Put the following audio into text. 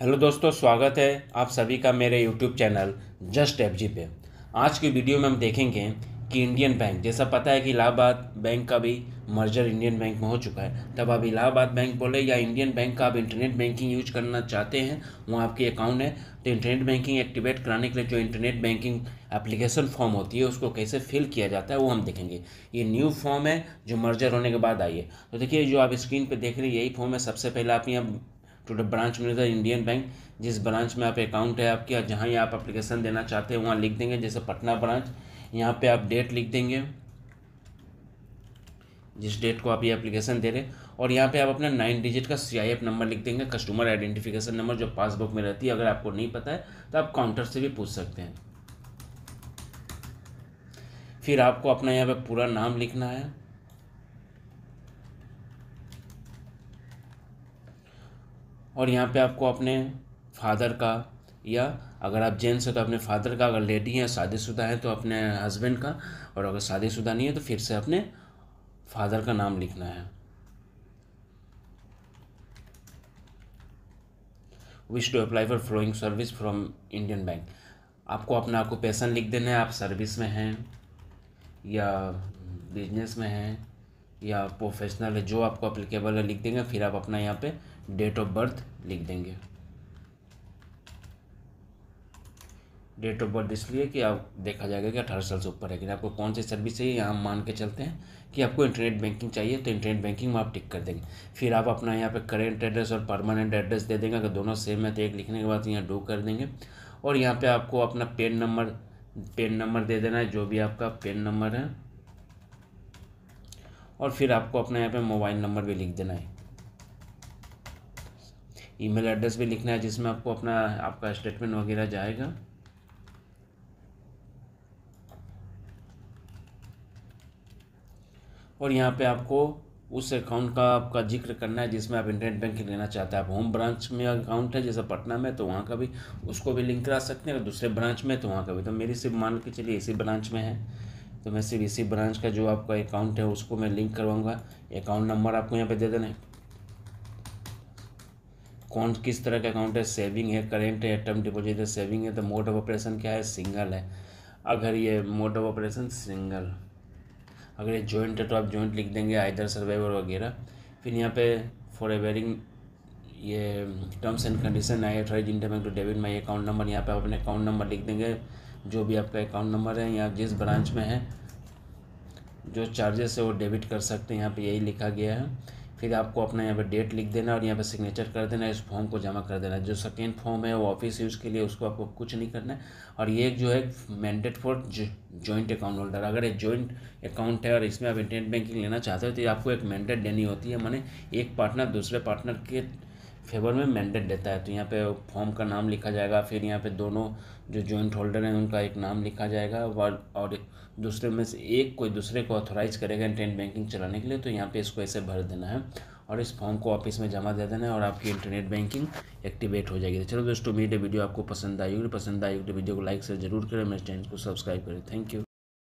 hello दोस्तों स्वागत है आप सभी का मेरे YouTube channel just F G पे आज की वीडियो में हम देखेंगे कि इंडियन बैंक जैसा पता है कि इलाहाबाद बैंक का भी मर्जर इंडियन बैंक में हो चुका है तब आप इलाहाबाद बैंक बोले या इंडियन बैंक का आप इंटरनेट बैंकिंग यूज करना चाहते हैं वहाँ आपके अकाउंट है तो इंटरनेट बैंकिंग एक्टिवेट कराने के लिए जो इंटरनेट बैंकिंग एप्लीकेशन फॉर्म होती है उसको कैसे फिल किया जाता है वो हम देखेंगे ये न्यू फॉर्म है जो मर्जर होने के बाद आई है तो देखिए जो आप स्क्रीन पर देख रहे हैं यही फॉर्म है सबसे पहले आप यहाँ to the branch manager Indian bank जिस ब्रांच में आप अकाउंट है आपके जहाँ ही आप अप्लीकेशन देना चाहते हैं वहाँ लिख देंगे जैसे पटना ब्रांच यहाँ पे आप डेट लिख देंगे जिस डेट को आप ये एप्लीकेशन दे रहे हैं और यहाँ पे आप अपना नाइन डिजिट का सी नंबर लिख देंगे कस्टमर आइडेंटिफिकेशन नंबर जो पासबुक में रहती है अगर आपको नहीं पता है तो आप काउंटर से भी पूछ सकते हैं फिर आपको अपना यहाँ पर पूरा नाम लिखना है और यहाँ पे आपको अपने फादर का या अगर आप जेंट्स हैं तो अपने फादर का अगर लेडी हैं शादीशुदा हैं तो अपने हस्बैंड का और अगर शादीशुदा नहीं है तो फिर से अपने फादर का नाम लिखना है wish to apply for following service from Indian bank आपको अपना ऑक्यूपेशन लिख देना है आप सर्विस में हैं या बिजनेस में हैं या प्रोफेशनल है जो आपको अप्लीकेबल है लिख देंगे फिर आप अपना यहाँ पे डेट ऑफ बर्थ लिख देंगे डेट ऑफ बर्थ इसलिए कि आप देखा जाएगा कि अठारह साल से ऊपर है कि आपको कौन सी सर्विस चाहिए यहाँ मान के चलते हैं कि आपको इंटरनेट बैंकिंग चाहिए तो इंटरनेट बैंकिंग में आप टिक कर देंगे फिर आप अपना यहाँ पे करेंट एड्रेस और परमानेंट एड्रेस दे देंगे अगर दोनों सेम है तो एक लिखने के बाद यहाँ डू कर देंगे और यहाँ पर आपको अपना पेन नंबर पेन नंबर दे देना है जो भी आपका पेन नंबर है और फिर आपको अपना यहाँ पे मोबाइल नंबर भी लिख देना है ईमेल एड्रेस भी लिखना है जिसमें आपको अपना आपका स्टेटमेंट वगैरह जाएगा और यहाँ पे आपको उस अकाउंट का आपका जिक्र करना है जिसमें आप इंटरनेट बैंकिंग लेना चाहते हैं आप होम ब्रांच में अकाउंट है जैसे पटना में तो वहाँ का भी उसको भी लिंक करा सकते हैं अगर दूसरे ब्रांच में तो वहाँ का भी तो मेरी सिर्फ मान के चलिए इसी ब्रांच में है तो वैसे इसी ब्रांच का जो आपका अकाउंट है उसको मैं लिंक करवाऊँगा अकाउंट नंबर आपको यहाँ पे दे देना है कौन किस तरह का अकाउंट है सेविंग है करेंट है टर्म डिपोजिट है सेविंग है तो मोड ऑफ ऑपरेशन क्या है सिंगल है अगर ये मोड ऑफ ऑपरेशन सिंगल अगर ये जॉइंट है तो आप जॉइंट लिख देंगे आइदर सर्वाइवर वगैरह फिर यहाँ पे फॉर एवेरिंग ये terms and condition I authorise इंटरमेंट to debit my account number यहाँ पे आप अपने अकाउंट नंबर लिख देंगे जो भी आपका अकाउंट नंबर है या जिस ब्रांच में है जो चार्जेस है वो डेबिट कर सकते हैं यहाँ पे यही लिखा गया है फिर आपको अपना यहाँ पे डेट लिख देना और यहाँ पे सिग्नेचर कर देना इस फॉर्म को जमा कर देना जो सेकेंड फॉर्म है वो ऑफिस यूज़ के लिए उसको आपको कुछ नहीं करना है और ये जो है mandate for joint account holder अगर ये जॉइंट अकाउंट है और इसमें आप इंटरनेट बैंकिंग लेना चाहते हो तो आपको एक मैंडेट देनी होती है मैंने एक पार्टनर दूसरे पार्टनर के फेवर में मैंडेट देता है तो यहाँ पे फॉर्म का नाम लिखा जाएगा फिर यहाँ पे दोनों जो जॉइंट होल्डर हैं उनका एक नाम लिखा जाएगा और और दूसरे में से एक कोई दूसरे को ऑथोराइज़ करेगा इंटरनेट बैंकिंग चलाने के लिए तो यहाँ पे इसको ऐसे भर देना है और इस फॉर्म को ऑफिस में जमा दे देना है और आपकी इंटरनेट बैंकिंग एक्टिवेट हो जाएगी तो चलो दोस्तों मेरी वीडियो आपको पसंद आई होगी पसंद आई तो वीडियो को लाइक से जरूर करें मेरे चैनल को सब्सक्राइब करें थैंक यू